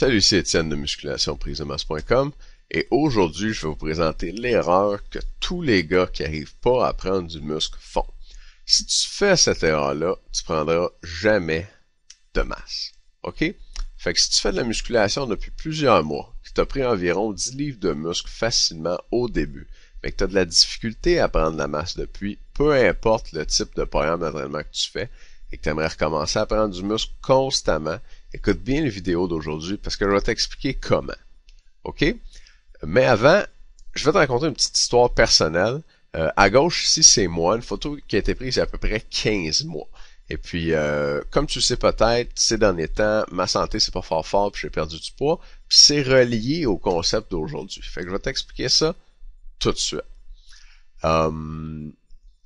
Salut, c'est Étienne de Musculation-Masse.com et aujourd'hui, je vais vous présenter l'erreur que tous les gars qui n'arrivent pas à prendre du muscle font. Si tu fais cette erreur-là, tu prendras jamais de masse. OK? Fait que si tu fais de la musculation depuis plusieurs mois, que tu as pris environ 10 livres de muscle facilement au début, mais que tu as de la difficulté à prendre de la masse depuis, peu importe le type de programme d'entraînement que tu fais, et que tu aimerais recommencer à prendre du muscle constamment, Écoute bien les vidéos d'aujourd'hui parce que je vais t'expliquer comment. OK? Mais avant, je vais te raconter une petite histoire personnelle. Euh, à gauche, ici, c'est moi, une photo qui a été prise il y a à peu près 15 mois. Et puis, euh, comme tu sais peut-être, ces derniers temps, ma santé, c'est pas fort fort, puis j'ai perdu du poids. Puis c'est relié au concept d'aujourd'hui. Fait que je vais t'expliquer ça tout de suite. Euh,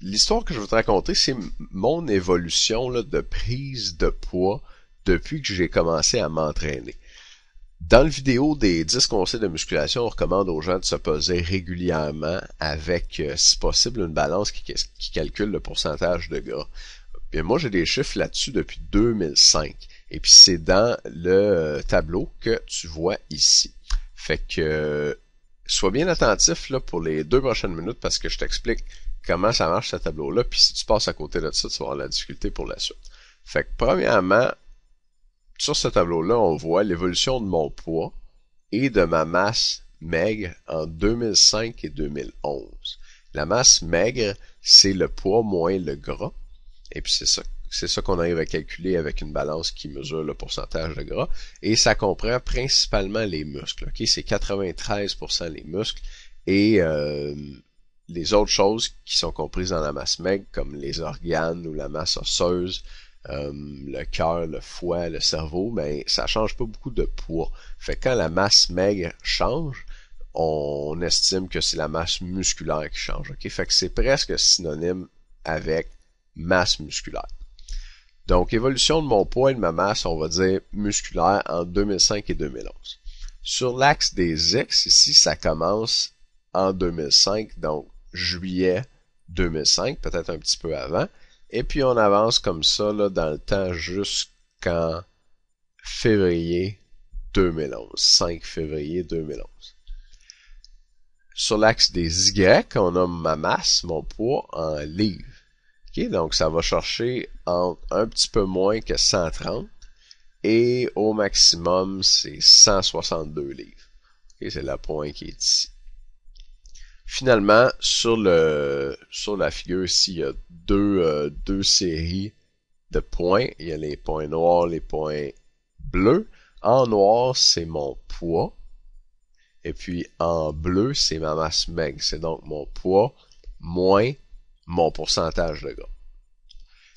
l'histoire que je vais te raconter, c'est mon évolution là, de prise de poids depuis que j'ai commencé à m'entraîner. Dans le vidéo des 10 conseils de musculation, on recommande aux gens de se poser régulièrement avec, euh, si possible, une balance qui, calcule le pourcentage de gras. moi, j'ai des chiffres là-dessus depuis 2005. Et puis, c'est dans le euh, tableau que tu vois ici. Fait que, euh, sois bien attentif là, pour les deux prochaines minutes parce que je t'explique comment ça marche ce tableau-là. Puis, si tu passes à côté de ça, tu vas avoir la difficulté pour la suite. Fait que, premièrement, sur ce tableau-là, on voit l'évolution de mon poids et de ma masse maigre en 2005 et 2011. La masse maigre, c'est le poids moins le gras. Et puis c'est ça, qu'on arrive à calculer avec une balance qui mesure le pourcentage de gras. Et ça comprend principalement les muscles. Ok, c'est 93% les muscles et euh, les autres choses qui sont comprises dans la masse maigre, comme les organes ou la masse osseuse, euh, le cœur, le foie, le cerveau, mais ben, ça change pas beaucoup de poids. Fait que quand la masse maigre change, on estime que c'est la masse musculaire qui change. Fait que c'est presque synonyme avec masse musculaire. Donc, évolution de mon poids et de ma masse, on va dire musculaire en 2005 et 2011. Sur l'axe des X, ici, ça commence en 2005, donc juillet 2005, peut-être un petit peu avant. Et puis on avance comme ça là, dans le temps jusqu'en février 2011, 5 février 2011. Sur l'axe des Y, on a ma masse, mon poids en livres. donc ça va chercher entre un petit peu moins que 130 et au maximum c'est 162 livres. c'est la pointe qui est ici. Finalement, sur, sur la figure ici, il y a euh, deux, séries de points. Il y a les points noirs, les points bleus. En noir, c'est mon poids. Et puis en bleu, c'est ma masse maigre. C'est donc mon poids moins mon pourcentage de gras.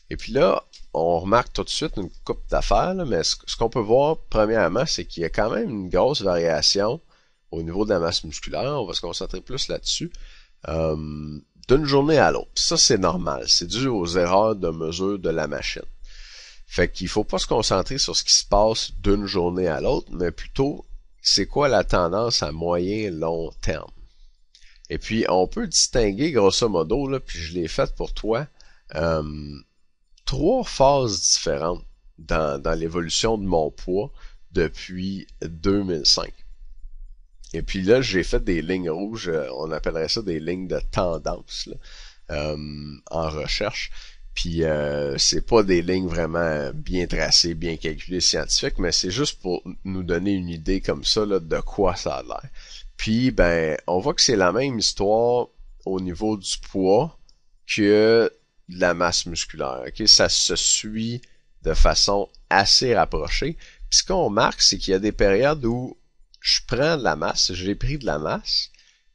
Et puis là, on remarque tout de suite une coupe d'affaires, mais ce qu'on peut voir premièrement, c'est qu'il y a quand même une grosse variation au niveau de la masse musculaire. On va se concentrer plus là-dessus. Euh, d'une journée à l'autre. Ça, c'est normal. C'est dû aux erreurs de mesure de la machine. Fait qu'il faut pas se concentrer sur ce qui se passe d'une journée à l'autre, mais plutôt c'est quoi la tendance à moyen long terme. Et puis on peut distinguer grosso modo, là, puis je l'ai fait pour toi, euh, trois phases différentes dans, dans l'évolution de mon poids depuis 2005. Et puis là, j'ai fait des lignes rouges, euh, on appellerait ça des lignes de tendance là, euh, en recherche. Puis euh, c'est pas des lignes vraiment bien tracées, bien calculées, scientifiques, mais c'est juste pour nous donner une idée comme ça là, de quoi ça a l'air. Puis ben, on voit que c'est la même histoire au niveau du poids que de la masse musculaire. Okay? Ça se suit de façon assez rapprochée. Puis ce qu'on marque, c'est qu'il y a des périodes où je prends de la masse, j'ai pris de la masse.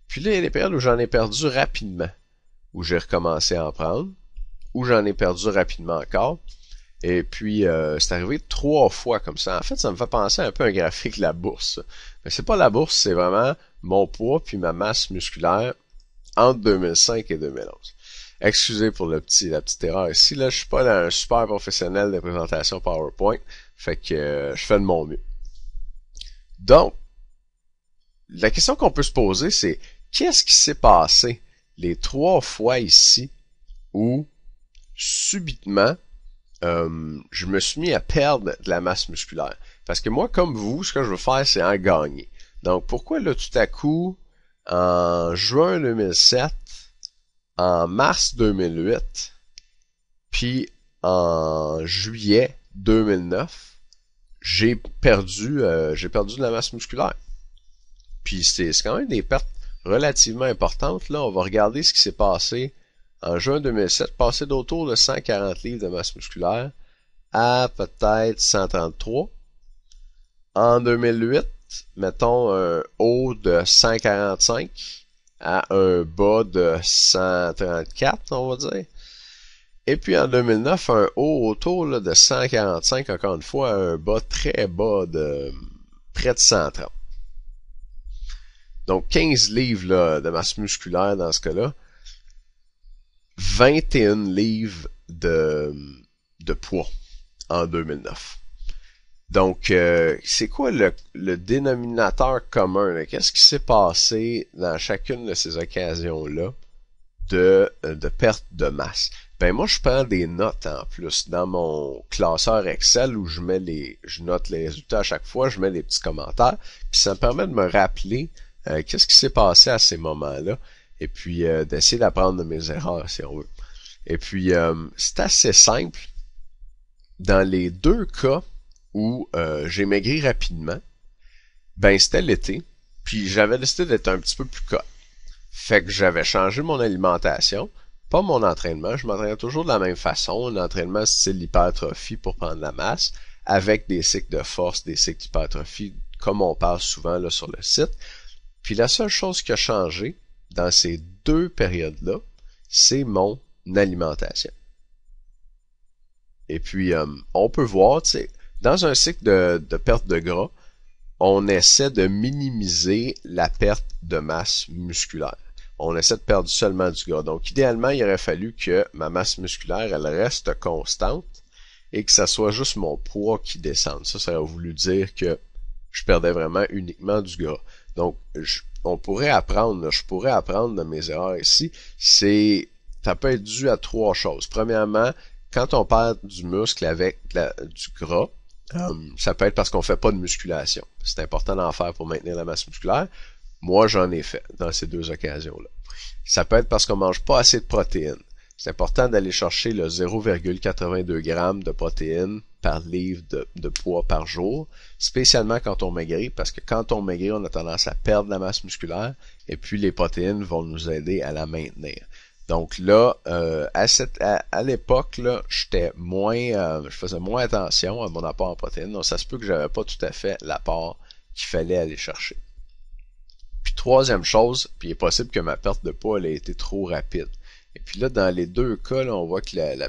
Puis là, il y a des périodes où j'en ai perdu rapidement, où j'ai recommencé à en prendre, où j'en ai perdu rapidement encore. Et puis, euh, c'est arrivé trois fois comme ça. En fait, ça me fait penser un peu à un graphique de la bourse. Mais c'est pas la bourse, c'est vraiment mon poids puis ma masse musculaire entre 2005 et 2011. Excusez pour le petit, la petite erreur ici. Là, je suis pas un super professionnel de présentation PowerPoint. Fait que euh, je fais de mon mieux. Donc, la question qu'on peut se poser, c'est qu'est-ce qui s'est passé les trois fois ici où subitement euh, je me suis mis à perdre de la masse musculaire. Parce que moi, comme vous, ce que je veux faire, c'est en gagner. Donc pourquoi là tout à coup, en juin 2007, en mars 2008, puis en juillet 2009, j'ai perdu, euh, j'ai perdu de la masse musculaire. Puis c'est quand même des pertes relativement importantes. Là, on va regarder ce qui s'est passé en juin 2007, passé d'autour de 140 livres de masse musculaire à peut-être 133. En 2008, mettons un haut de 145 à un bas de 134, on va dire. Et puis en 2009, un haut autour de 145, encore une fois, à un bas très bas de près de 130. Donc 15 livres de masse musculaire dans ce cas-là. 21 livres de, de poids en 2009. Donc, euh, c'est quoi le, dénominateur commun? Qu'est-ce qui s'est passé dans chacune de ces occasions-là de, euh, de perte de masse? Ben moi, je prends des notes en plus. Dans mon classeur Excel où je mets les. je note les résultats à chaque fois, je mets les petits commentaires. Puis ça me permet de me rappeler euh, qu'est-ce qui s'est passé à ces moments-là, et puis euh, d'essayer d'apprendre de mes erreurs, si on veut. Et puis, euh, c'est assez simple. Dans les deux cas où j'ai maigri rapidement, ben c'était l'été, puis j'avais décidé d'être un petit peu plus cut. Fait que j'avais changé mon alimentation, pas mon entraînement, je m'entraînais toujours de la même façon, l'entraînement c'est l'hypertrophie pour prendre la masse, avec des cycles de force, des cycles d'hypertrophie, comme on parle souvent là, sur le site. Puis la seule chose qui a changé dans ces deux périodes-là, c'est mon alimentation. Et puis, euh, on peut voir, dans un cycle de, de, perte de gras, on essaie de minimiser la perte de masse musculaire. On essaie de perdre seulement du gras. Donc, idéalement, il aurait fallu que ma masse musculaire, elle reste constante et que ça soit juste mon poids qui descende. Ça, ça aurait voulu dire que je perdais vraiment uniquement du gras. Donc, on pourrait apprendre, je pourrais apprendre de mes erreurs ici. C'est, ça peut être dû à trois choses. Premièrement, quand on perd du muscle avec du gras, ah. hum, ça peut être parce qu'on fait pas de musculation. C'est important d'en faire pour maintenir la masse musculaire. Moi, j'en ai fait dans ces deux occasions-là. Ça peut être parce qu'on mange pas assez de protéines c'est important d'aller chercher le 0,82 g de protéines par livre de, poids par jour, spécialement quand on maigrit, parce que quand on maigrit, on a tendance à perdre la masse musculaire, et puis les protéines vont nous aider à la maintenir. Donc là, euh, à, cette, à, l'époque, là, moins, euh, je faisais moins attention à mon apport en protéines, donc ça se peut que j'avais pas tout à fait l'apport qu'il fallait aller chercher. Puis troisième chose, puis il est possible que ma perte de poids ait été trop rapide puis là, dans les deux cas, on voit que la,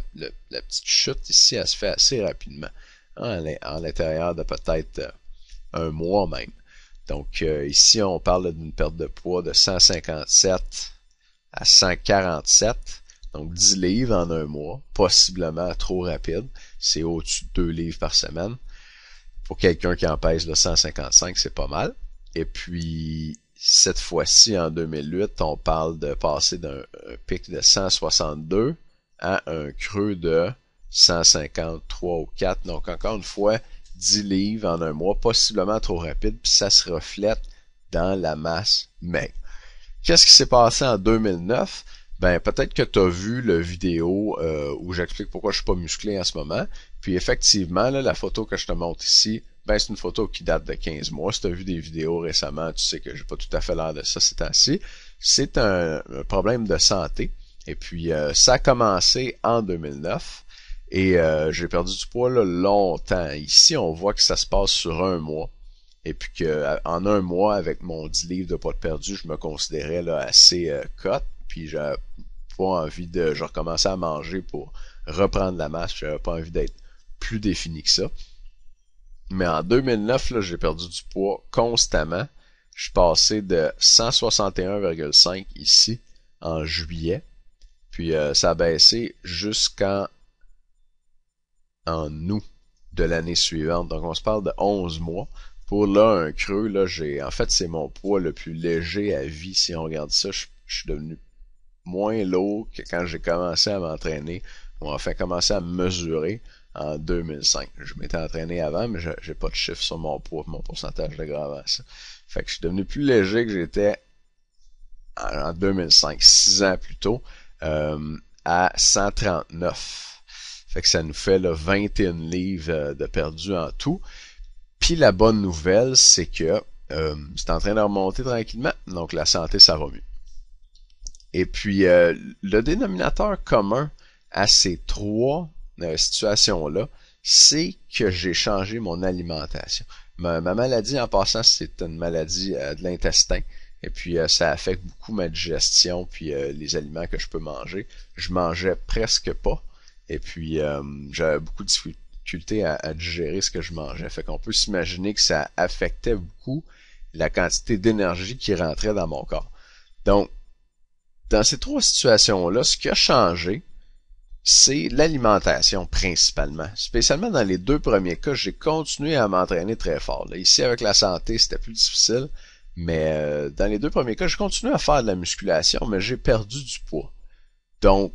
petite chute ici, elle se fait assez rapidement, en, hein, l'intérieur de peut-être euh, un mois même. Donc euh, ici, on parle d'une perte de poids de 157 à 147, donc 10 livres en un mois, possiblement trop rapide. C'est au-dessus de 2 livres par semaine. Pour quelqu'un qui en pèse le 155, c'est pas mal. Et puis cette fois-ci, en 2008, on parle de passer d'un pic de 162 à un creux de 153 ou 4. Donc, encore une fois, 10 livres en un mois, possiblement trop rapide, puis ça se reflète dans la masse maigre. Qu'est-ce qui s'est passé en 2009? Ben, peut-être que tu as vu le vidéo euh, où j'explique pourquoi je suis pas musclé en ce moment. Puis effectivement, la photo que je te montre ici, ben c'est une photo qui date de 15 mois. Si tu as vu des vidéos récemment, tu sais que j'ai pas tout à fait l'air de ça ces temps-ci. C'est un, problème de santé. Et puis euh, ça a commencé en 2009 et euh, j'ai perdu du poids là, longtemps. Ici, on voit que ça se passe sur un mois. Et puis que euh, en un mois, avec mon 10 livres de poids de perdu, je me considérais là, assez cut ». cote. Puis n'avais pas envie de. Je recommençais à manger pour reprendre la masse. n'avais pas envie d'être plus défini que ça. Mais en 2009, j'ai perdu du poids constamment. Je suis passé de 161,5 ici en juillet. Puis euh, ça a baissé jusqu'en août de l'année suivante. Donc on se parle de 11 mois. Pour là, un creux, là, j'ai. En fait, c'est mon poids le plus léger à vie. Si on regarde ça, je, suis devenu moins lourd que quand j'ai commencé à m'entraîner. On enfin commencé à mesurer en 2005. Je m'étais entraîné avant, mais j'ai pas de chiffre sur mon poids, mon pourcentage de gras Fait que je suis devenu plus léger que j'étais en, 2005, six ans plus tôt, euh, à 139. Fait que ça nous fait le 21 livres euh, de perdu en tout. Puis la bonne nouvelle, c'est que euh, c'est en train de remonter tranquillement, donc la santé, ça va mieux. Et puis, le dénominateur commun à ces trois euh, situation-là, c'est que j'ai changé mon alimentation. Ma, maladie, en passant, c'est une maladie euh, de l'intestin. Et puis, euh, ça affecte beaucoup ma digestion, puis les aliments que je peux manger. Je mangeais presque pas. Et puis, j'avais beaucoup de difficultés à, à, digérer ce que je mangeais. Fait qu'on peut s'imaginer que ça affectait beaucoup la quantité d'énergie qui rentrait dans mon corps. Donc, dans ces trois situations-là, ce qui a changé, c'est l'alimentation principalement. Spécialement dans les deux premiers cas, j'ai continué à m'entraîner très fort. ici, avec la santé, c'était plus difficile. Mais euh, dans les deux premiers cas, j'ai continué à faire de la musculation, mais j'ai perdu du poids. Donc,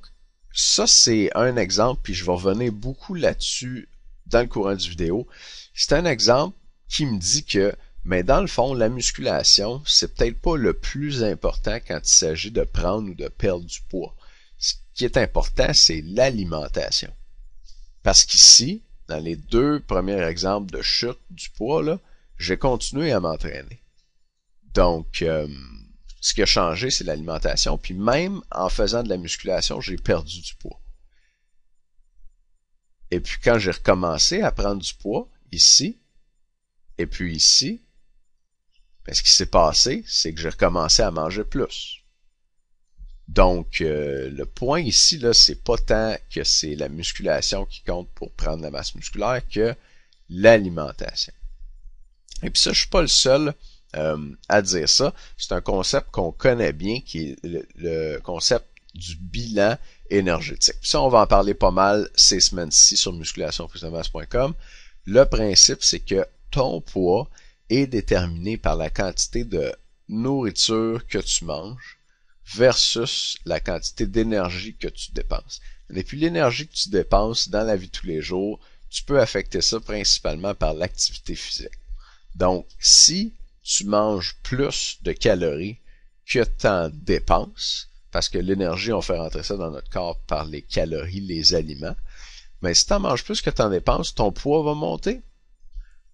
ça, c'est un exemple, puis je vais revenir beaucoup là-dessus dans le courant du vidéo. C'est un exemple qui me dit que, mais dans le fond, la musculation, c'est peut-être pas le plus important quand il s'agit de prendre ou de perdre du poids ce qui est important, c'est l'alimentation. Parce qu'ici, dans les deux premiers exemples de chute du poids, j'ai continué à m'entraîner. Donc, euh, ce qui a changé, c'est l'alimentation. Puis même en faisant de la musculation, j'ai perdu du poids. Et puis quand j'ai recommencé à prendre du poids, ici, et puis ici, ben, ce qui s'est passé, c'est que j'ai recommencé à manger plus. Donc, euh, le point ici, là, c'est pas tant que c'est la musculation qui compte pour prendre la masse musculaire que l'alimentation. Et puis ça, je suis pas le seul euh, à dire ça. C'est un concept qu'on connaît bien, qui est le, concept du bilan énergétique. Puis ça, on va en parler pas mal ces semaines-ci sur musculation.com, Le principe, c'est que ton poids est déterminé par la quantité de nourriture que tu manges versus la quantité d'énergie que tu dépenses. Et puis l'énergie que tu dépenses dans la vie de tous les jours, tu peux affecter ça principalement par l'activité physique. Donc, si tu manges plus de calories que tu en dépenses, parce que l'énergie, on fait rentrer ça dans notre corps par les calories, les aliments, mais si tu manges plus que tu en dépenses, ton poids va monter.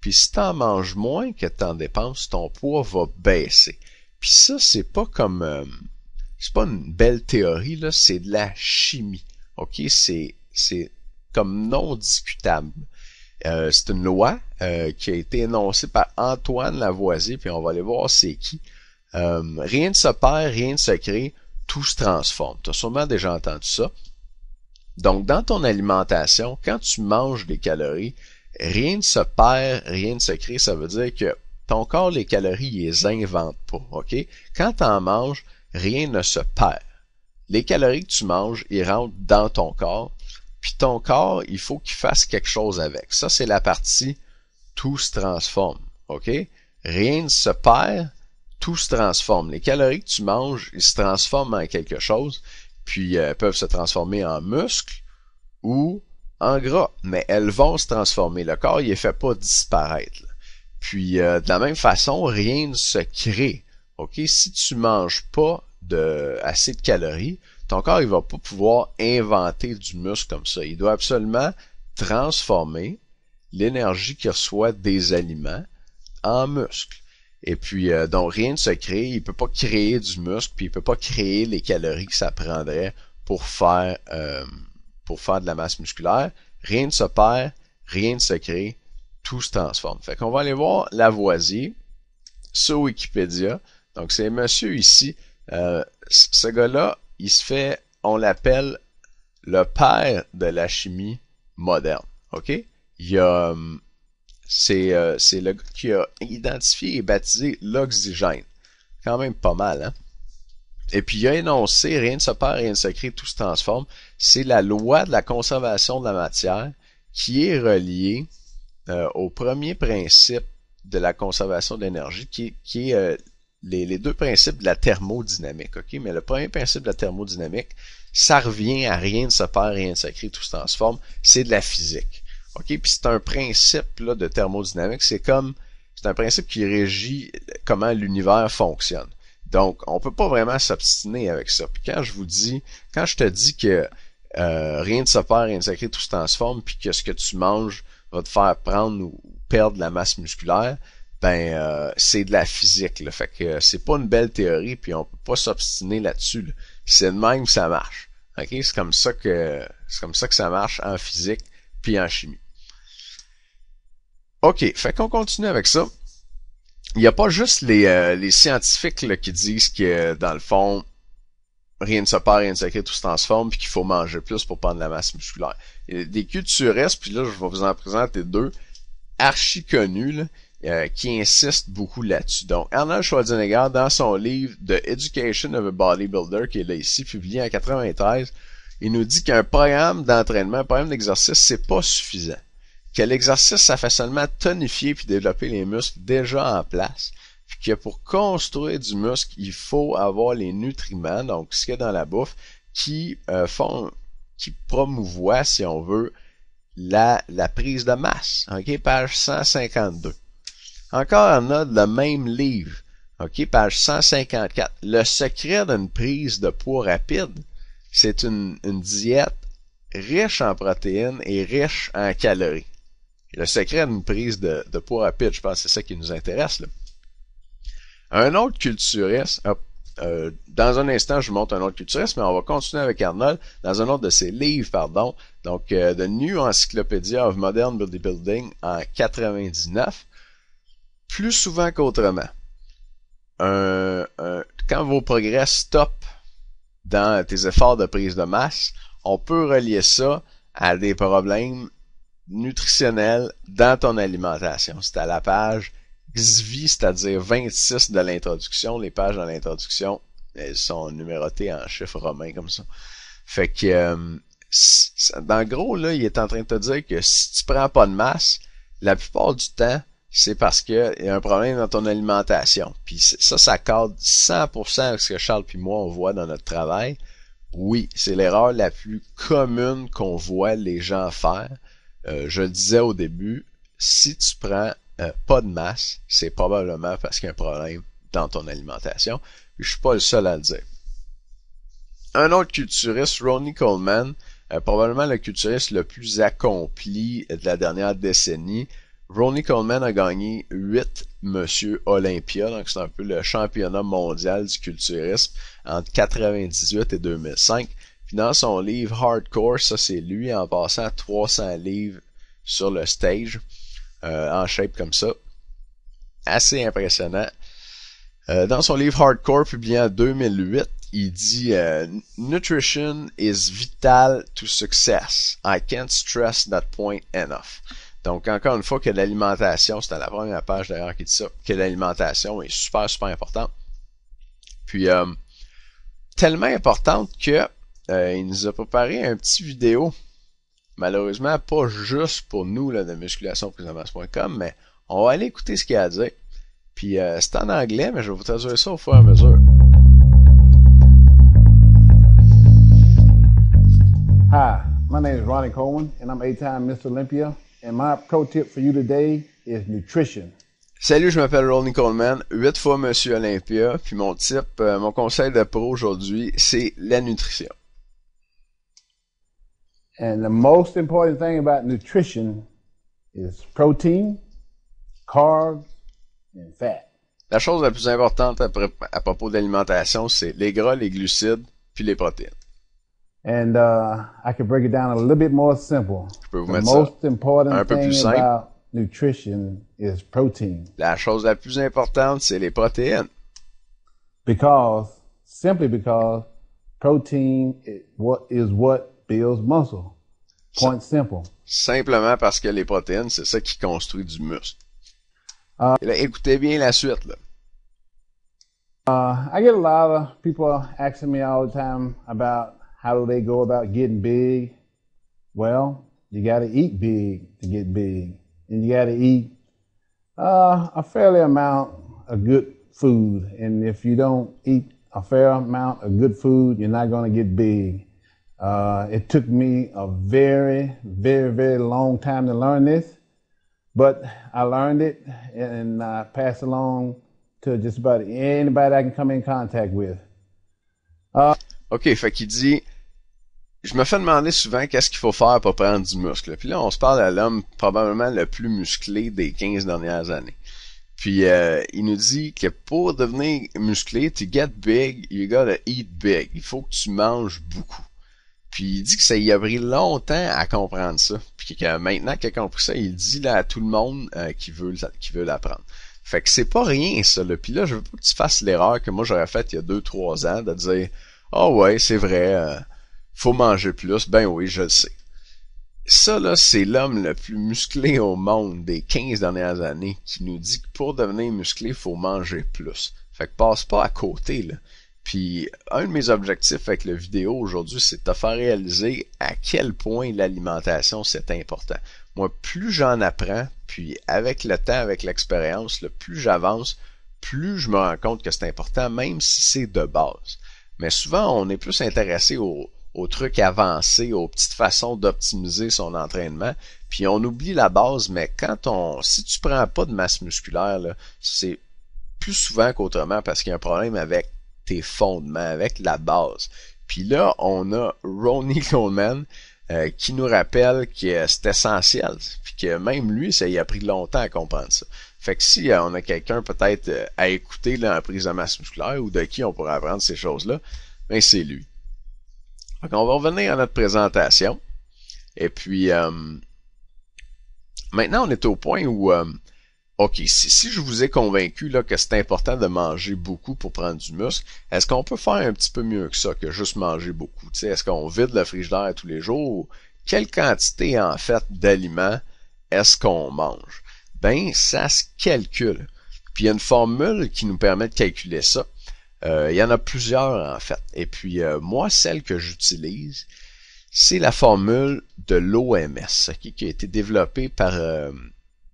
Puis si tu en manges moins que tu en dépenses, ton poids va baisser. Puis ça, c'est pas comme... Euh, c'est pas une belle théorie, là, c'est de la chimie. OK? C'est, c'est comme non discutable. Euh, c'est une loi euh, qui a été énoncée par Antoine Lavoisier, puis on va aller voir c'est qui. Euh, rien ne se perd, rien ne se crée, tout se transforme. Tu as sûrement déjà entendu ça. Donc, dans ton alimentation, quand tu manges des calories, rien ne se perd, rien ne se crée. Ça veut dire que ton corps, les calories, il les invente pas. Quand tu en manges, rien ne se perd. Les calories que tu manges, ils rentrent dans ton corps, puis ton corps, il faut qu'il fasse quelque chose avec. Ça, c'est la partie tout se transforme. OK? Rien ne se perd, tout se transforme. Les calories que tu manges, ils se transforment en quelque chose, puis elles euh, peuvent se transformer en muscles ou en gras, mais elles vont se transformer. Le corps, il ne fait pas disparaître. Puis, euh, de la même façon, rien ne se crée. OK? Si tu manges pas de, assez de calories, ton corps il va pas pouvoir inventer du muscle comme ça. Il doit absolument transformer l'énergie qu'il reçoit des aliments en muscle. Et puis, euh, donc, rien ne se crée. Il peut pas créer du muscle, puis il peut pas créer les calories que ça prendrait pour faire, euh, pour faire de la masse musculaire. Rien ne se perd, rien ne se crée, tout se transforme. Fait qu'on va aller voir Lavoisier sur Wikipédia donc c'est monsieur ici, euh, ce gars-là, il se fait, on l'appelle le père de la chimie moderne. OK? Il y a, euh, c'est, euh, c'est le gars qui a identifié et baptisé l'oxygène. Quand même pas mal, hein? Et puis il a énoncé, rien ne se perd, rien ne se crée, tout se transforme. C'est la loi de la conservation de la matière qui est reliée au premier principe de la conservation d'énergie, qui, est les, deux principes de la thermodynamique, OK? Mais le premier principe de la thermodynamique, ça revient à rien ne se perd, rien ne s'écrit tout se transforme. C'est de la physique. OK? Puis c'est un principe là, de thermodynamique. C'est comme c'est un principe qui régit comment l'univers fonctionne. Donc, on peut pas vraiment s'obstiner avec ça. Puis quand je vous dis, quand je te dis que euh, rien ne se perd, rien ne se tout se transforme, puis que ce que tu manges va te faire prendre ou perdre la masse musculaire, ben euh, c'est de la physique. Là. Fait que c'est pas une belle théorie, puis on peut pas s'obstiner là-dessus. C'est de même que ça marche. ok C'est comme ça que c'est comme ça que ça marche en physique puis en chimie. OK, fait qu'on continue avec ça. Il n'y a pas juste les, euh, les scientifiques qui disent que dans le fond, rien ne se perd, rien ne se tout se transforme, puis qu'il faut manger plus pour prendre de la masse musculaire. a des culturistes, puis là je vais vous en présenter deux, archi connus, euh, qui insiste beaucoup là-dessus. Donc, Arnold Schwarzenegger, dans son livre The Education of a Bodybuilder, qui est là ici, publié en 93, il nous dit qu'un programme d'entraînement, un programme d'exercice, c'est pas suffisant. Que l'exercice, ça fait seulement tonifier puis développer les muscles déjà en place. Puis que pour construire du muscle, il faut avoir les nutriments, donc ce qu'il y a dans la bouffe, qui euh, font, qui promouvoient, si on veut, la, la prise de masse. OK? Page 152. Encore en a le même livre. OK, page 154. Le secret d'une prise de poids rapide, c'est une, diète riche en protéines et riche en calories. Le secret d'une prise de, de, poids rapide, je pense que c'est ça qui nous intéresse. Un autre culturiste, euh, dans un instant, je vous montre un autre culturiste, mais on va continuer avec Arnold dans un autre de ses livres, pardon. Donc, euh, The New Encyclopedia of Modern Bodybuilding en 99 plus souvent qu'autrement, quand vos progrès stoppent dans tes efforts de prise de masse, on peut relier ça à des problèmes nutritionnels dans ton alimentation. C'est à la page XVI, c'est-à-dire 26 de l'introduction. Les pages dans l'introduction, elles sont numérotées en chiffres romains comme ça. Fait que, euh, dans gros, là, il est en train de te dire que si tu prends pas de masse, la plupart du temps, c'est parce qu'il y a un problème dans ton alimentation. Puis ça, ça cadre 100% avec ce que Charles puis moi, on voit dans notre travail. Oui, c'est l'erreur la plus commune qu'on voit les gens faire. Euh, je le disais au début, si tu prends euh, pas de masse, c'est probablement parce qu'il y a un problème dans ton alimentation. je suis pas le seul à le dire. Un autre culturiste, Ronnie Coleman, euh, probablement le culturiste le plus accompli de la dernière décennie, Ronnie Coleman a gagné 8 Monsieur Olympia, donc c'est un peu le championnat mondial du culturisme entre 98 et 2005. Puis dans son livre Hardcore, ça c'est lui en passant 300 livres sur le stage, euh, en shape comme ça. Assez impressionnant. Euh, dans son livre Hardcore, publié en 2008, il dit euh, Nutrition is vital to success. I can't stress that point enough. Donc, encore une fois, que l'alimentation, c'est à la première page d'ailleurs qui dit ça, que l'alimentation est super, super importante. Puis, euh, tellement importante que euh, il nous a préparé un petit vidéo. Malheureusement, pas juste pour nous là, de musculation.com, mais on va aller écouter ce qu'il a à dire. Puis, euh, c'est en anglais, mais je vais vous traduire ça au fur et à mesure. Hi, my name is Ronnie Coleman, and I'm eight-time Mr. Olympia And my pro tip for you today is nutrition. Salut, je m'appelle Ronnie Coleman, 8 fois Monsieur Olympia, puis mon type, euh, mon conseil de pro aujourd'hui, c'est la nutrition. And the most important thing about nutrition is protein, carbs, and fat. La chose la plus importante à, propos de l'alimentation, c'est les gras, les glucides, puis les protéines. And uh, I could break it down a little bit more simple. the most important thing about nutrition is protein La chose la plus importante, c'est les protéines. because simply because protein what is what builds muscle. Point simple. Simplement parce que les protéines, c'est ça qui construit du muscle. Uh, écoutez bien la suite. Là. Uh, I get a lot of people asking me all the time about How do they go about getting big? Well, you got to eat big to get big, and you got to eat uh, a fairly amount of good food. And if you don't eat a fair amount of good food, you're not going to get big. Uh, it took me a very, very, very long time to learn this, but I learned it and I pass along to just about anybody I can come in contact with. Uh, OK, fait qu'il dit je me fais demander souvent qu'est-ce qu'il faut faire pour prendre du muscle. Puis là, on se parle à l'homme probablement le plus musclé des 15 dernières années. Puis euh, il nous dit que pour devenir musclé, tu « get big, you gotta eat big. Il faut que tu manges beaucoup. Puis il dit que ça y a pris longtemps à comprendre ça. Puis que maintenant qu'il a compris ça, il dit là à tout le monde euh, qui veut qui veut l'apprendre. Fait que c'est pas rien ça. Là. Puis là, je veux pas que tu fasses l'erreur que moi j'aurais faite il y a 2-3 ans de dire Ah oh, ouais, c'est vrai. Euh, faut manger plus. Ben oui, je le sais. Ça, là, c'est l'homme le plus musclé au monde des 15 dernières années qui nous dit que pour devenir musclé, il faut manger plus. Fait que passe pas à côté, là. Puis, un de mes objectifs avec la vidéo aujourd'hui, c'est de te faire réaliser à quel point l'alimentation, c'est important. Moi, plus j'en apprends, puis avec le temps, avec l'expérience, le plus j'avance, plus je me rends compte que c'est important, même si c'est de base. Mais souvent, on est plus intéressé au aux trucs avancés, aux petites façons d'optimiser son entraînement. Puis on oublie la base, mais quand on, si tu prends pas de masse musculaire, c'est plus souvent qu'autrement parce qu'il y a un problème avec tes fondements, avec la base. Puis là, on a Ronnie Coleman euh, qui nous rappelle que c'est essentiel, puis que même lui, ça y a pris longtemps à comprendre ça. Fait que si euh, on a quelqu'un peut-être euh, à écouter là, en prise de masse musculaire ou de qui on pourrait apprendre ces choses-là, ben c'est lui. Donc, on va revenir à notre présentation. Et puis, euh, maintenant, on est au point où, euh, OK, si, je vous ai convaincu là, que c'est important de manger beaucoup pour prendre du muscle, est-ce qu'on peut faire un petit peu mieux que ça, que juste manger beaucoup? Est-ce qu'on vide la frigidaire tous les jours? Quelle quantité, en fait, d'aliments est-ce qu'on mange? Ben, ça se calcule. Puis il y a une formule qui nous permet de calculer ça. Euh, il y en a plusieurs en fait. Et puis euh, moi, celle que j'utilise, c'est la formule de l'OMS qui a été développée par euh,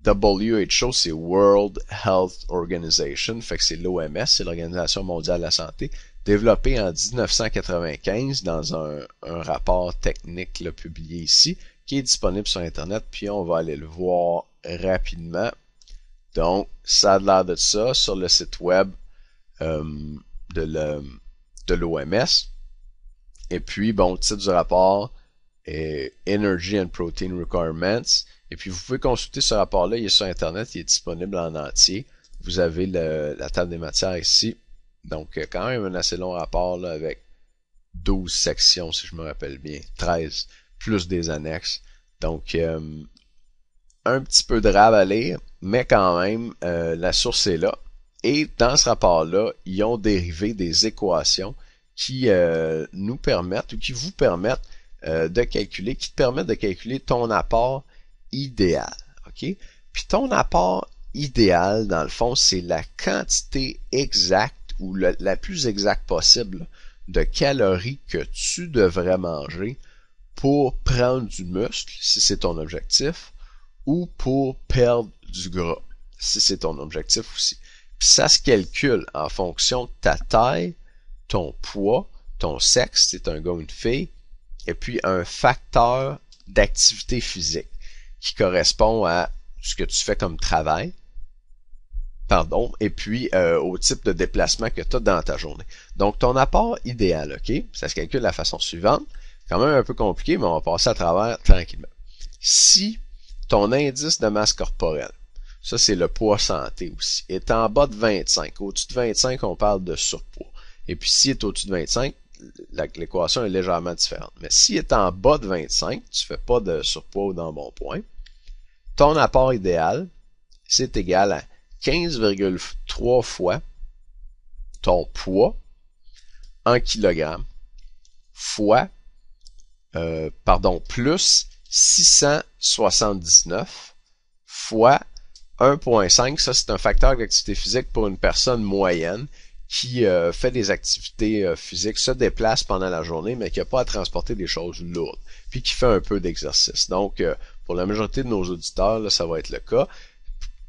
WHO, c'est World Health Organization, fait que c'est l'OMS, c'est l'Organisation mondiale de la santé, développée en 1995 dans un, rapport technique là, publié ici, qui est disponible sur Internet, puis on va aller le voir rapidement. Donc, ça a l'air de ça sur le site web de l'OMS. Et puis, bon, le titre du rapport est Energy and Protein Requirements. Et puis, vous pouvez consulter ce rapport-là. Il est sur Internet. Il est disponible en entier. Vous avez la table des matières ici. Donc, euh, quand même un assez long rapport avec 12 sections, si je me rappelle bien. 13, plus des annexes. Donc, euh, un petit peu de rave à lire, mais quand même, euh, la source est là. Et dans ce rapport-là, ils ont dérivé des équations qui euh, nous permettent ou qui vous permettent euh, de calculer, qui te permettent de calculer ton apport idéal. OK? Puis ton apport idéal, dans le fond, c'est la quantité exacte ou la plus exacte possible de calories que tu devrais manger pour prendre du muscle, si c'est ton objectif, ou pour perdre du gras, si c'est ton objectif aussi ça se calcule en fonction de ta taille, ton poids, ton sexe, c'est un gars ou une fille, et puis un facteur d'activité physique qui correspond à ce que tu fais comme travail, pardon, et puis euh, au type de déplacement que tu as dans ta journée. Donc ton apport idéal, OK? Ça se calcule de la façon suivante. Quand même un peu compliqué, mais on va passer à travers tranquillement. Si ton indice de masse corporelle ça, c'est le poids santé aussi. Est en bas de 25. Au-dessus de 25, on parle de surpoids. Et puis, s'il est au-dessus de 25, l'équation est légèrement différente. Mais s'il est en bas de 25, tu fais pas de surpoids ou point. Ton apport idéal, c'est égal à 15,3 fois ton poids en kilogrammes fois, euh, pardon, plus 679 fois 1.5, ça c'est un facteur d'activité physique pour une personne moyenne qui euh, fait des activités euh, physiques, se déplace pendant la journée, mais qui n'a pas à transporter des choses lourdes, puis qui fait un peu d'exercice. Donc, euh, pour la majorité de nos auditeurs, ça va être le cas.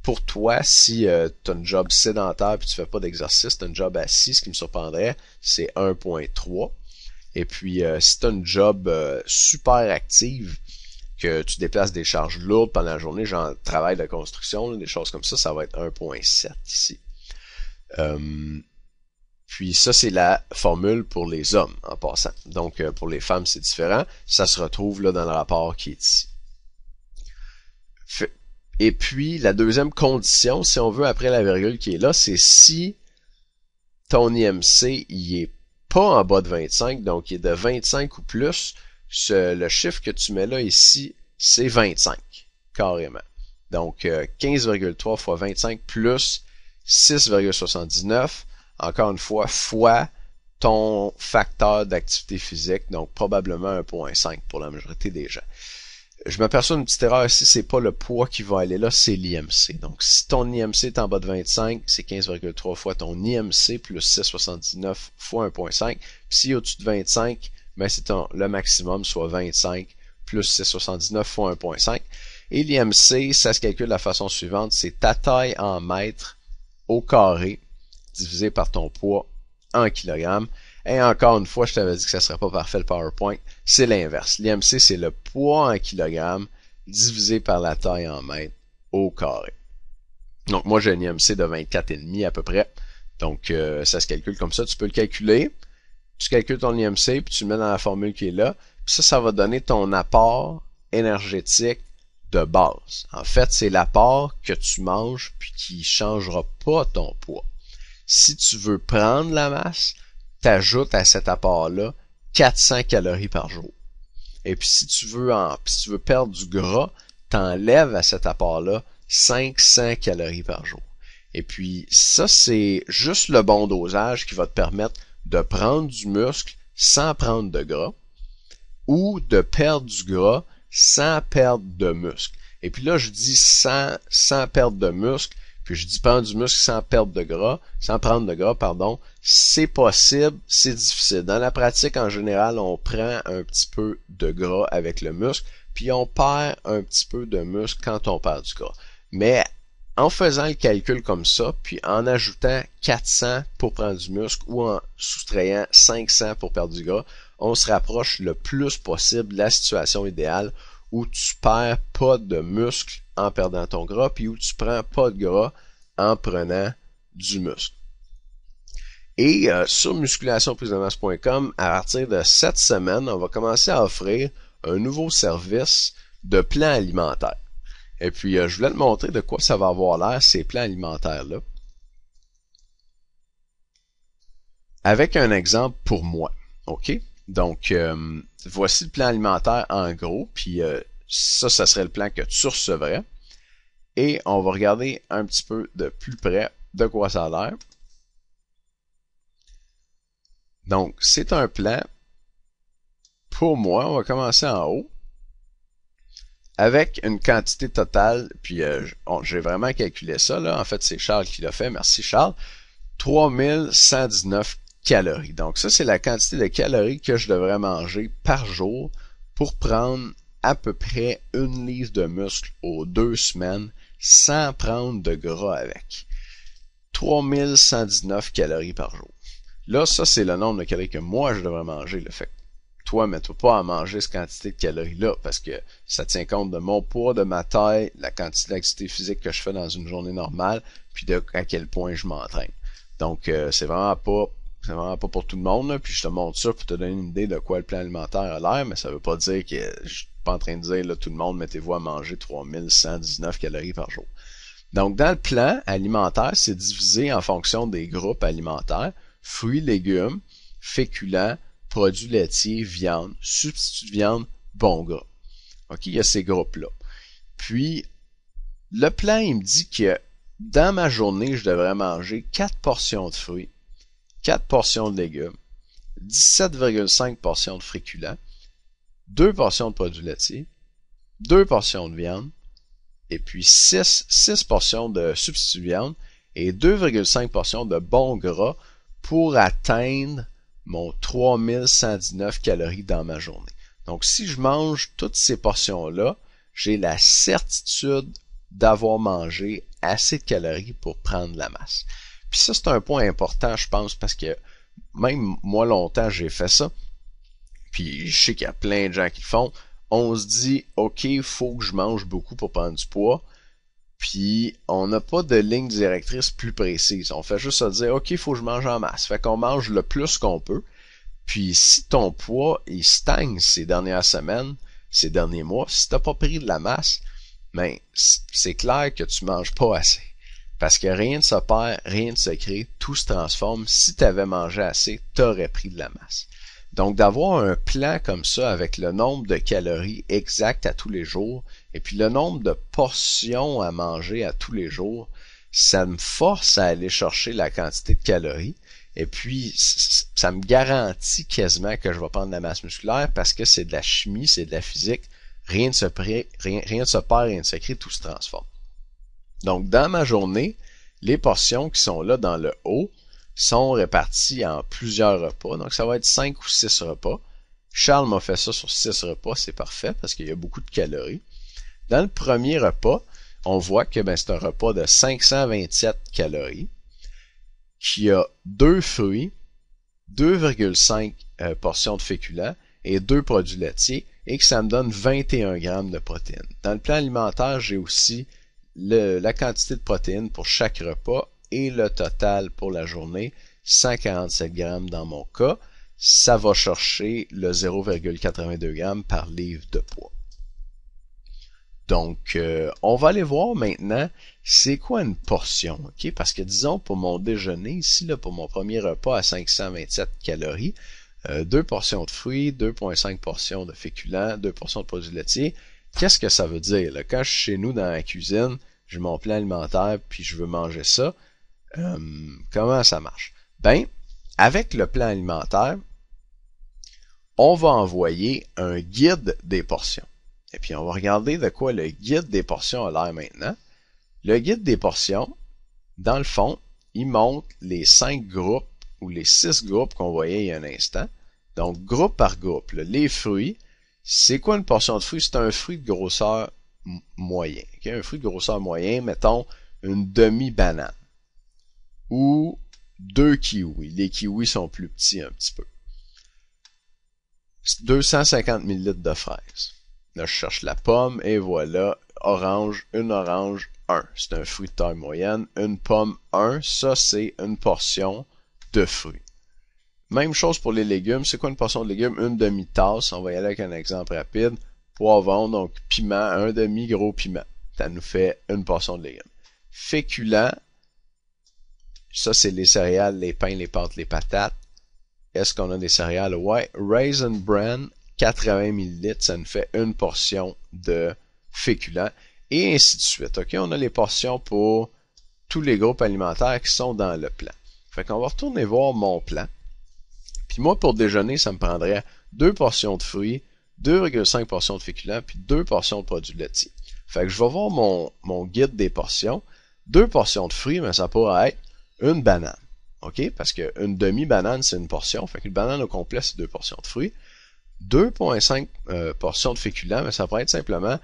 Pour toi, si tu as un job sédentaire puis tu fais pas d'exercice, tu as un job assis, ce qui me surprendrait, c'est 1.3. Et puis, si tu as un job super active, que tu déplaces des charges lourdes pendant la journée, genre travail de construction, des choses comme ça, ça va être 1.7 ici. Euh, puis ça, c'est la formule pour les hommes en passant. Donc euh, pour les femmes, c'est différent. Ça se retrouve dans le rapport qui est ici. Et puis la deuxième condition, si on veut, après la virgule qui est là, c'est si ton IMC n'est pas en bas de 25, donc il est de 25 ou plus, le chiffre que tu mets là ici, c'est 25, carrément. Donc, 15,3 euh, fois 25 plus 6,79, encore une fois, fois ton facteur d'activité physique, donc probablement 1,5 pour la majorité des gens. Je m'aperçois une petite erreur ici, c'est pas le poids qui va aller là, c'est l'IMC. Donc, si ton IMC est en bas de 25, c'est 15,3 fois ton IMC plus 6,79 fois 1,5. si au-dessus de 25, mais ben, c'est le maximum, soit 25 plus 6,79 fois 1,5. Et l'IMC, ça se calcule de la façon suivante, c'est ta taille en mètres au carré divisé par ton poids en kilogrammes. Et encore une fois, je t'avais dit que ça ne serait pas parfait le PowerPoint. C'est l'inverse. L'IMC, c'est le poids en kilogrammes divisé par la taille en mètres au carré. Donc moi, j'ai un IMC de 24,5 à peu près. Donc euh, ça se calcule comme ça. Tu peux le calculer tu calcules ton IMC, puis tu le mets dans la formule qui est là. Puis ça, ça va donner ton apport énergétique de base. En fait, c'est l'apport que tu manges, puis qui changera pas ton poids. Si tu veux prendre la masse, tu ajoutes à cet apport-là 400 calories par jour. Et puis si tu veux en, si tu veux perdre du gras, enlèves à cet apport-là 500 calories par jour. Et puis ça, c'est juste le bon dosage qui va te permettre de prendre du muscle sans prendre de gras ou de perdre du gras sans perdre de muscle. Et puis là, je dis sans, sans perdre de muscle, puis je dis prendre du muscle sans perdre de gras, sans prendre de gras, pardon, c'est possible, c'est difficile. Dans la pratique, en général, on prend un petit peu de gras avec le muscle, puis on perd un petit peu de muscle quand on perd du gras. Mais en faisant le calcul comme ça, puis en ajoutant 400 pour prendre du muscle ou en soustrayant 500 pour perdre du gras, on se rapproche le plus possible de la situation idéale où tu perds pas de muscle en perdant ton gras, puis où tu prends pas de gras en prenant du muscle. Et euh, sur musculationprisedemas.com, à partir de cette semaine, on va commencer à offrir un nouveau service de plan alimentaire. Et puis, euh, je voulais te montrer de quoi ça va avoir l'air, ces plans alimentaires-là. Avec un exemple pour moi. OK? Donc, euh, voici le plan alimentaire en gros, puis euh, ça, ça serait le plan que tu recevrais. Et on va regarder un petit peu de plus près de quoi ça a l'air. Donc, c'est un plan. Pour moi, on va commencer en haut avec une quantité totale, puis euh, j'ai vraiment calculé ça, en fait c'est Charles qui l'a fait, merci Charles, 3119 calories. Donc ça c'est la quantité de calories que je devrais manger par jour pour prendre à peu près une livre de muscle aux deux semaines sans prendre de gras avec. 3119 calories par jour. Là, ça, c'est le nombre de calories que moi, je devrais manger. Le fait toi, mets pas à manger cette quantité de calories-là parce que ça tient compte de mon poids, de ma taille, la quantité d'activité physique que je fais dans une journée normale, puis de à quel point je m'entraîne. Donc, euh, c'est vraiment pas vraiment pas pour tout le monde, puis je te montre ça pour te donner une idée de quoi le plan alimentaire a l'air, mais ça veut pas dire que je suis pas en train de dire là, tout le monde mettez-vous à manger 3119 calories par jour. Donc dans le plan alimentaire, c'est divisé en fonction des groupes alimentaires, fruits, légumes, féculents, produits laitiers, viande, substituts de viande, bon gras. OK, il y a ces groupes-là. Puis, le plan, il me dit que dans ma journée, je devrais manger 4 portions de fruits, 4 portions de légumes, 17,5 portions de féculents, 2 portions de produits laitiers, 2 portions de viande, et puis 6, 6 portions de substituts de viande et 2,5 portions de bon gras pour atteindre mon 3119 calories dans ma journée. Donc, si je mange toutes ces portions-là, j'ai la certitude d'avoir mangé assez de calories pour prendre la masse. Puis ça, c'est un point important, je pense, parce que même moi, longtemps, j'ai fait ça. Puis je sais qu'il y a plein de gens qui le font. On se dit, OK, il faut que je mange beaucoup pour prendre du poids. Puis on n'a pas de ligne directrice plus précise. On fait juste se dire, OK, il faut que je mange en masse. Fait qu'on mange le plus qu'on peut. Puis si ton poids, il stagne ces dernières semaines, ces derniers mois, si t'as pas pris de la masse, ben, c'est clair que tu manges pas assez. Parce que rien ne se perd, rien ne se crée, tout se transforme. Si tu avais mangé assez, tu aurais pris de la masse. Donc, d'avoir un plan comme ça avec le nombre de calories exactes à tous les jours et puis le nombre de portions à manger à tous les jours, ça me force à aller chercher la quantité de calories. Et puis, ça me garantit quasiment que je vais prendre de la masse musculaire parce que c'est de la chimie, c'est de la physique. Rien ne se, rien ne se perd, rien ne se tout se transforme. Donc, dans ma journée, les portions qui sont là dans le haut, sont répartis en plusieurs repas. Donc, ça va être 5 ou 6 repas. Charles m'a fait ça sur 6 repas, c'est parfait parce qu'il y a beaucoup de calories. Dans le premier repas, on voit que ben, c'est un repas de 527 calories qui a deux fruits, 2,5 euh, portions de féculents et deux produits laitiers et que ça me donne 21 grammes de protéines. Dans le plan alimentaire, j'ai aussi la quantité de protéines pour chaque repas et le total pour la journée, 147 grammes dans mon cas, ça va chercher le 0,82 grammes par livre de poids. Donc, euh, on va aller voir maintenant c'est quoi une portion, Parce que disons pour mon déjeuner ici pour mon premier repas à 527 calories, 2 euh, deux portions de fruits, 2,5 portions de féculents, deux portions de produits laitiers. Qu'est-ce que ça veut dire Quand je suis chez nous dans la cuisine, j'ai mon plan alimentaire puis je veux manger ça, Hum, comment ça marche? Ben, avec le plan alimentaire, on va envoyer un guide des portions. Et puis on va regarder de quoi le guide des portions a l'air maintenant. Le guide des portions, dans le fond, il montre les cinq groupes ou les six groupes qu'on voyait il y a un instant. Donc, groupe par groupe, les fruits, c'est quoi une portion de fruits? C'est un fruit de grosseur moyen. Un fruit de grosseur moyen, mettons une demi-banane ou deux kiwis. Les kiwis sont plus petits un petit peu. 250 ml de fraises. Là, je cherche la pomme et voilà. Orange, une orange, un. C'est un fruit de taille moyenne. Une pomme, un. Ça, c'est une portion de fruits. Même chose pour les légumes. C'est quoi une portion de légumes? Une demi-tasse. On va y aller avec un exemple rapide. Poivron, donc piment, un demi-gros piment. Ça nous fait une portion de légumes. Féculent, ça, c'est les céréales, les pains, les pâtes, les patates. Est-ce qu'on a des céréales? Ouais. Raisin Bran, 80 ml, ça nous fait une portion de féculents. Et ainsi de suite. OK? On a les portions pour tous les groupes alimentaires qui sont dans le plan. Fait qu'on va retourner voir mon plan. Puis moi, pour déjeuner, ça me prendrait deux portions de fruits, 2,5 portions de féculents, puis deux portions de produits laitiers. Fait que je vais voir mon, mon guide des portions. Deux portions de fruits, mais ça pourrait être une banane. OK? Parce qu'une demi-banane, c'est une portion. Fait banane au complet, c'est deux portions de fruits. 2,5 euh, portions de féculents, mais ça va être simplement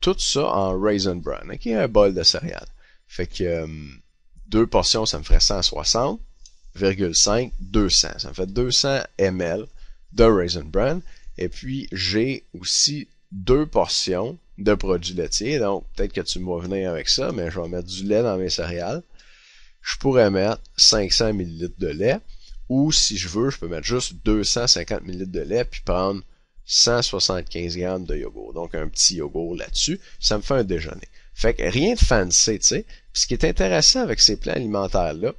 tout ça en raisin bran, qui un bol de céréales. Fait que euh, deux portions, ça me ferait 160,5, 200. Ça me fait 200 ml de raisin bran. Et puis, j'ai aussi deux portions de produits laitiers. Donc, peut-être que tu vas venir avec ça, mais je vais mettre du lait dans mes céréales je pourrais mettre 500 ml de lait ou si je veux, je peux mettre juste 250 ml de lait puis prendre 175 g de yogourt. Donc un petit yogourt là-dessus, ça me fait un déjeuner. Fait que rien de fancy, tu sais. ce qui est intéressant avec ces plans alimentaires-là,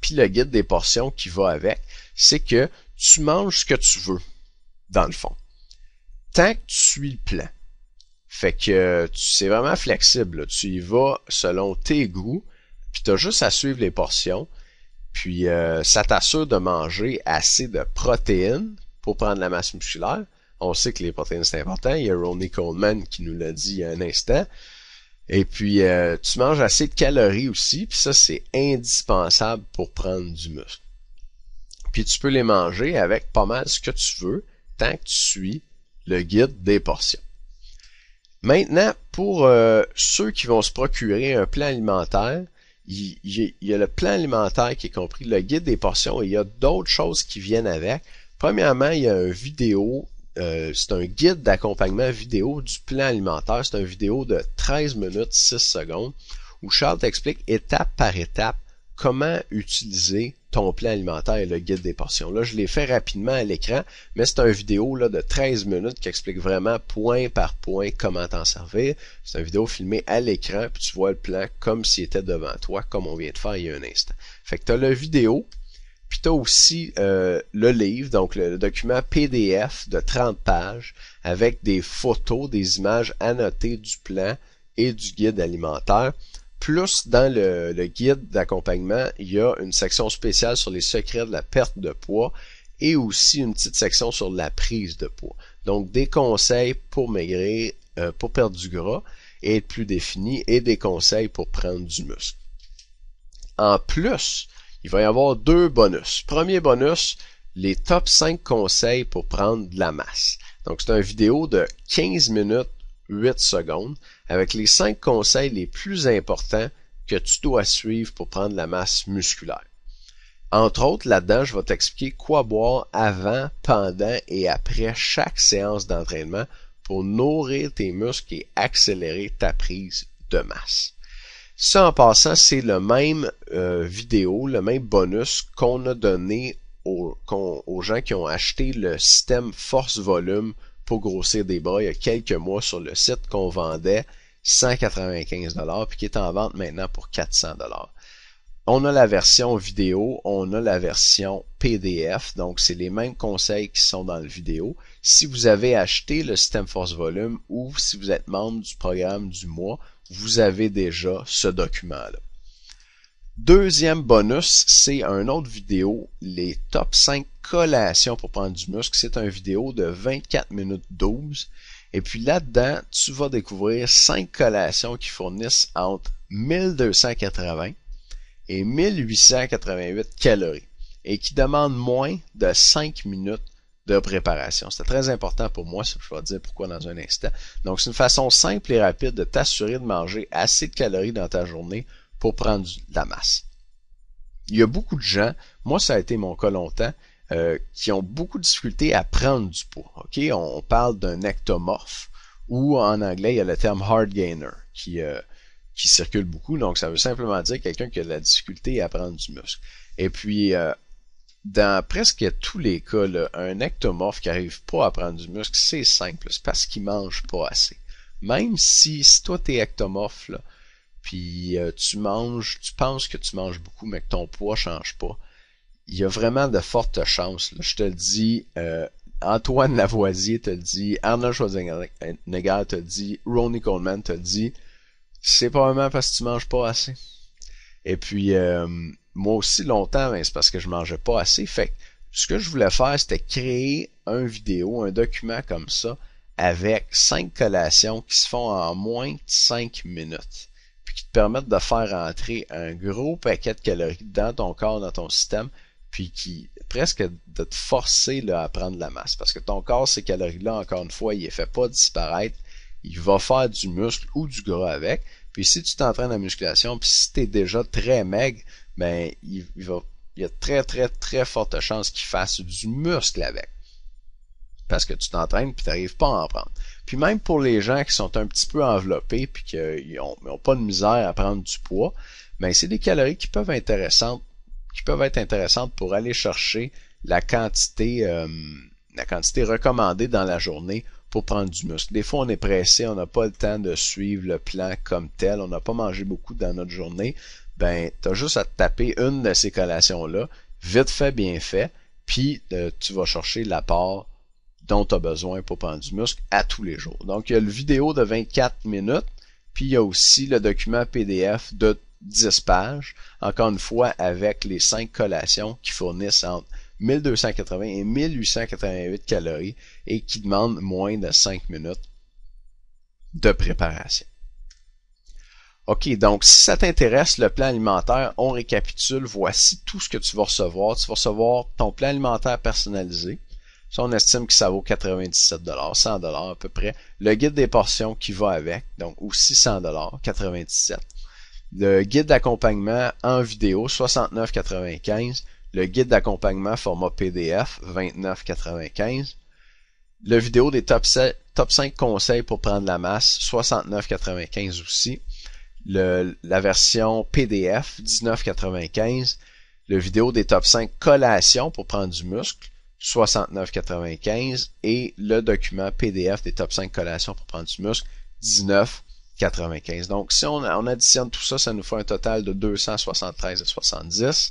puis le guide des portions qui va avec, c'est que tu manges ce que tu veux, dans le fond. Tant que tu suis le plan. Fait que euh, c'est vraiment flexible. Tu y vas selon tes goûts, puis as juste à suivre les portions. Puis euh, ça t'assure de manger assez de protéines pour prendre la masse musculaire. On sait que les protéines c'est important. Il y a Ronnie Coleman qui nous l'a dit il y a un instant. Et puis euh, tu manges assez de calories aussi. Puis ça c'est indispensable pour prendre du muscle. Puis tu peux les manger avec pas mal ce que tu veux tant que tu suis le guide des portions. Maintenant, pour euh, ceux qui vont se procurer un plan alimentaire, il, y a le plan alimentaire qui est compris, le guide des portions, et il y a d'autres choses qui viennent avec. Premièrement, il y a une vidéo, euh, c'est un guide d'accompagnement vidéo du plan alimentaire. C'est une vidéo de 13 minutes 6 secondes où Charles t'explique étape par étape comment utiliser ton plan alimentaire et le guide des portions. Là, je l'ai fait rapidement à l'écran, mais c'est un vidéo là, de 13 minutes qui explique vraiment point par point comment t'en servir. C'est une vidéo filmée à l'écran, puis tu vois le plan comme s'il était devant toi, comme on vient de faire il y a un instant. Fait que tu as la vidéo, puis tu as aussi euh, le livre, donc le, le, document PDF de 30 pages avec des photos, des images annotées du plan et du guide alimentaire. Plus dans le, guide d'accompagnement, il y a une section spéciale sur les secrets de la perte de poids et aussi une petite section sur la prise de poids. Donc des conseils pour maigrir, euh, pour perdre du gras et être plus défini et des conseils pour prendre du muscle. En plus, il va y avoir deux bonus. Premier bonus, les top 5 conseils pour prendre de la masse. Donc c'est une vidéo de 15 minutes 8 secondes avec les cinq conseils les plus importants que tu dois suivre pour prendre la masse musculaire. Entre autres, là-dedans, je vais t'expliquer quoi boire avant, pendant et après chaque séance d'entraînement pour nourrir tes muscles et accélérer ta prise de masse. Ça, en passant, c'est le même euh, vidéo, le même bonus qu'on a donné aux, aux, gens qui ont acheté le système force-volume pour grossir des bras il y a quelques mois sur le site qu'on vendait 195 puis qui est en vente maintenant pour 400 on a la version vidéo, on a la version PDF, donc c'est les mêmes conseils qui sont dans la vidéo. Si vous avez acheté le System Force Volume ou si vous êtes membre du programme du mois, vous avez déjà ce document-là. Deuxième bonus, c'est un autre vidéo, les top 5 collations pour prendre du muscle. C'est une vidéo de 24 minutes 12 et puis là-dedans, tu vas découvrir cinq collations qui fournissent entre 1280 et 1888 calories et qui demandent moins de 5 minutes de préparation. C'est très important pour moi, je vais te dire pourquoi dans un instant. Donc, c'est une façon simple et rapide de t'assurer de manger assez de calories dans ta journée pour prendre de la masse. Il y a beaucoup de gens, moi ça a été mon cas longtemps, euh, qui ont beaucoup de difficultés à prendre du poids. On parle d'un ectomorphe ou en anglais, il y a le terme hard gainer euh, qui, circule beaucoup. Donc, ça veut simplement dire quelqu'un qui a de la difficulté à prendre du muscle. Et puis, euh, dans presque tous les cas, là, un ectomorphe qui n'arrive pas à prendre du muscle, c'est simple. C'est parce qu'il mange pas assez. Même si, si toi, es ectomorphe, puis tu manges, tu penses que tu manges beaucoup, mais que ton poids change pas, il y a vraiment de fortes chances. Je te dis, euh, Antoine Lavoisier te dit, Arnold Schwarzenegger te dit, Ronnie Coleman te dit. C'est probablement parce que tu manges pas assez. Et puis, euh, moi aussi, longtemps, c'est parce que je mangeais pas assez. Fait ce que je voulais faire, c'était créer un vidéo, un document comme ça, avec cinq collations qui se font en moins de cinq minutes, puis qui te permettent de faire entrer un gros paquet de calories dans ton corps, dans ton système, puis qui presque de te forcer à prendre de la masse. Parce que ton corps, ces calories-là, encore une fois, il les fait pas disparaître. Il va faire du muscle ou du gras avec. Puis si tu t'entraînes en musculation, puis si tu es déjà très maigre, ben il, va, y a très, très, très forte chance qu'il fasse du muscle avec. Parce que tu t'entraînes puis tu n'arrives pas à en prendre. Puis même pour les gens qui sont un petit peu enveloppés puis qui n'ont ont pas de misère à prendre du poids, mais ben, c'est des calories qui peuvent être intéressantes qui peuvent être intéressantes pour aller chercher la quantité, euh, la quantité recommandée dans la journée pour prendre du muscle. Des fois, on est pressé, on n'a pas le temps de suivre le plan comme tel, on n'a pas mangé beaucoup dans notre journée. Ben, tu as juste à te taper une de ces collations-là, vite fait, bien fait, puis euh, tu vas chercher part dont tu as besoin pour prendre du muscle à tous les jours. Donc, il y a le vidéo de 24 minutes, puis il y a aussi le document PDF de 10 pages, encore une fois avec les 5 collations qui fournissent entre 1280 et 1888 calories et qui demandent moins de 5 minutes de préparation. OK, donc si ça t'intéresse, le plan alimentaire, on récapitule, voici tout ce que tu vas recevoir. Tu vas recevoir ton plan alimentaire personnalisé. Ça, on estime que ça vaut 97 100 à peu près. Le guide des portions qui va avec, donc aussi 100 97 le guide d'accompagnement en vidéo 69,95, le guide d'accompagnement format PDF 29,95, le vidéo des top, top 5 conseils pour prendre la masse 69,95 aussi, le, la version PDF 19,95, le vidéo des top 5 collations pour prendre du muscle 69,95 et le document PDF des top 5 collations pour prendre du muscle 19,95. 95. Donc, si on, additionne tout ça, ça nous fait un total de 273,70.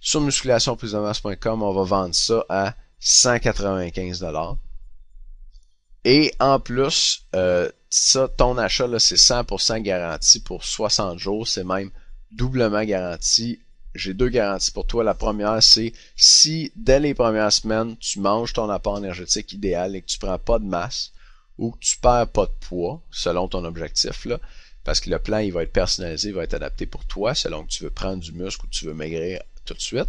Sur musculationplusavance.com, on va vendre ça à 195 Et en plus, euh, ça, ton achat, c'est 100% garanti pour 60 jours. C'est même doublement garanti. J'ai deux garanties pour toi. La première, c'est si dès les premières semaines, tu manges ton apport énergétique idéal et que tu prends pas de masse, ou que tu perds pas de poids selon ton objectif, là, parce que le plan, il va être personnalisé, il va être adapté pour toi selon que tu veux prendre du muscle ou que tu veux maigrir tout de suite.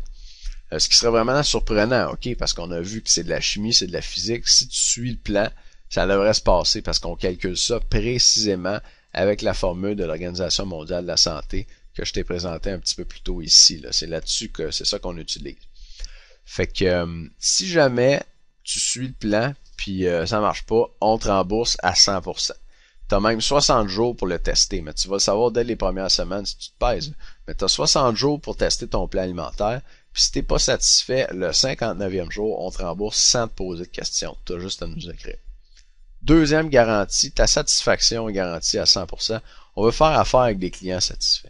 Euh, ce qui serait vraiment surprenant, OK, parce qu'on a vu que c'est de la chimie, c'est de la physique. Si tu suis le plan, ça devrait se passer parce qu'on calcule ça précisément avec la formule de l'Organisation mondiale de la santé que je t'ai présentée un petit peu plus tôt ici. Là. C'est là-dessus que c'est ça qu'on utilise. Fait que euh, si jamais tu suis le plan puis euh, ça marche pas, on te rembourse à 100%. T'as même 60 jours pour le tester, mais tu vas le savoir dès les premières semaines si tu te pèses. Mais as 60 jours pour tester ton plan alimentaire, puis si t'es pas satisfait, le 59e jour, on te rembourse sans te poser de questions. T'as juste à nous écrire. Deuxième garantie, ta satisfaction est garantie à 100%. On veut faire affaire avec des clients satisfaits.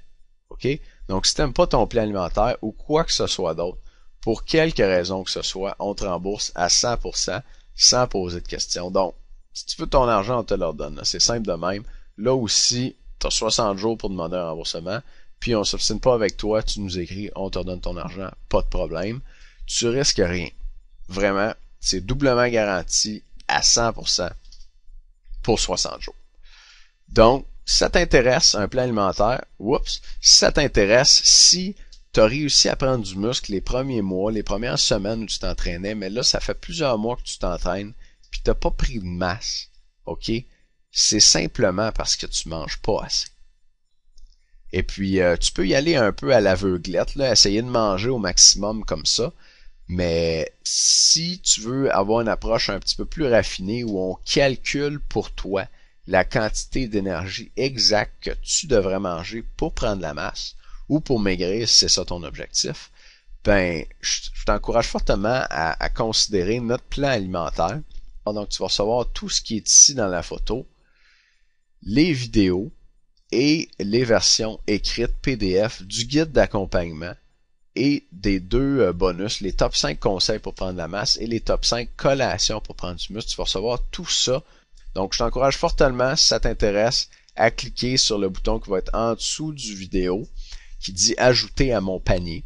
OK? Donc, si t'aimes pas ton plan alimentaire ou quoi que ce soit d'autre, pour quelque raison que ce soit, on te rembourse à 100% sans poser de questions. Donc, si tu veux ton argent, on te le donne. C'est simple de même. Là aussi, tu as 60 jours pour demander un remboursement, puis on ne s'obstine pas avec toi, tu nous écris, on te redonne ton argent, pas de problème. Tu risques rien. Vraiment, c'est doublement garanti à 100% pour 60 jours. Donc, ça t'intéresse, un plan alimentaire, oups, ça t'intéresse, si tu as réussi à prendre du muscle les premiers mois, les premières semaines où tu t'entraînais, mais là, ça fait plusieurs mois que tu t'entraînes, puis tu n'as pas pris de masse, OK? C'est simplement parce que tu ne manges pas assez. Et puis, euh, tu peux y aller un peu à l'aveuglette, là, essayer de manger au maximum comme ça. Mais si tu veux avoir une approche un petit peu plus raffinée où on calcule pour toi la quantité d'énergie exacte que tu devrais manger pour prendre la masse, ou pour maigrir si c'est ça ton objectif, ben, je, t'encourage fortement à, considérer notre plan alimentaire. Donc, tu vas recevoir tout ce qui est ici dans la photo, les vidéos et les versions écrites PDF du guide d'accompagnement et des deux euh, bonus, les top 5 conseils pour prendre la masse et les top 5 collations pour prendre du muscle. Tu vas recevoir tout ça. Donc, je t'encourage fortement, si ça t'intéresse, à cliquer sur le bouton qui va être en dessous du vidéo qui dit ajouter à mon panier.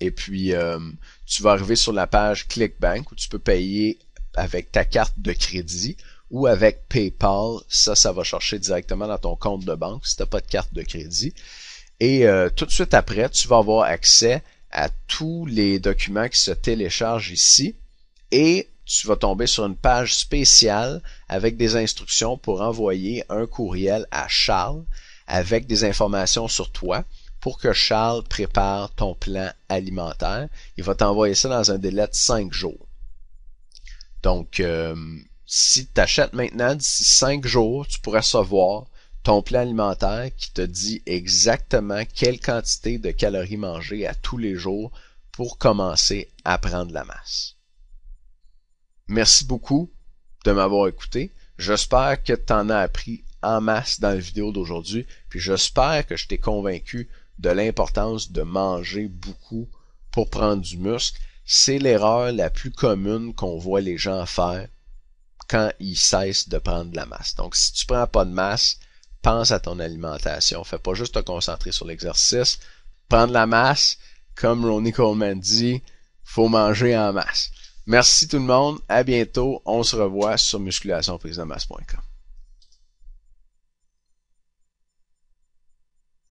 Et puis, euh, tu vas arriver sur la page Clickbank où tu peux payer avec ta carte de crédit ou avec PayPal. Ça, ça va chercher directement dans ton compte de banque si tu n'as pas de carte de crédit. Et euh, tout de suite après, tu vas avoir accès à tous les documents qui se téléchargent ici et tu vas tomber sur une page spéciale avec des instructions pour envoyer un courriel à Charles avec des informations sur toi pour que Charles prépare ton plan alimentaire. Il va t'envoyer ça dans un délai de 5 jours. Donc, euh, si tu achètes maintenant, d'ici 5 jours, tu pourras savoir ton plan alimentaire qui te dit exactement quelle quantité de calories manger à tous les jours pour commencer à prendre la masse. Merci beaucoup de m'avoir écouté. J'espère que tu en as appris en masse dans la vidéo d'aujourd'hui. Puis j'espère que je t'ai convaincu de l'importance de manger beaucoup pour prendre du muscle. C'est l'erreur la plus commune qu'on voit les gens faire quand ils cessent de prendre de la masse. Donc si tu prends pas de masse, pense à ton alimentation. Fais pas juste te concentrer sur l'exercice. Prendre la masse, comme Ronnie Coleman dit, faut manger en masse. Merci tout le monde. À bientôt. On se revoit sur musculationprisedemasse.com.